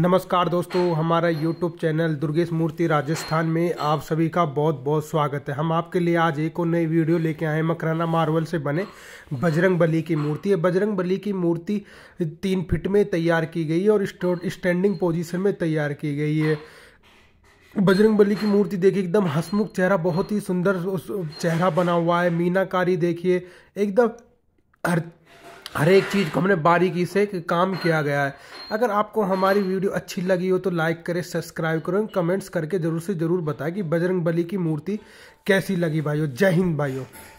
नमस्कार दोस्तों हमारा यूट्यूब चैनल दुर्गेश मूर्ति राजस्थान में आप सभी का बहुत बहुत स्वागत है हम आपके लिए आज एक और नई वीडियो लेके आए मकराना मार्वल से बने बजरंग बली की मूर्ति है बजरंग बली की मूर्ति तीन फिट में तैयार की गई है और स्टैंडिंग पोजीशन में तैयार की गई है बजरंग बली की मूर्ति देखिए एकदम हसमुख चेहरा बहुत ही सुंदर चेहरा बना हुआ है मीनाकारी देखिए एकदम हर हर एक चीज़ को हमने बारीकी से काम किया गया है अगर आपको हमारी वीडियो अच्छी लगी हो तो लाइक करें सब्सक्राइब करें कमेंट्स करके ज़रूर से ज़रूर बताएं कि बजरंग बली की मूर्ति कैसी लगी भाइयों जय हिंद भाइयों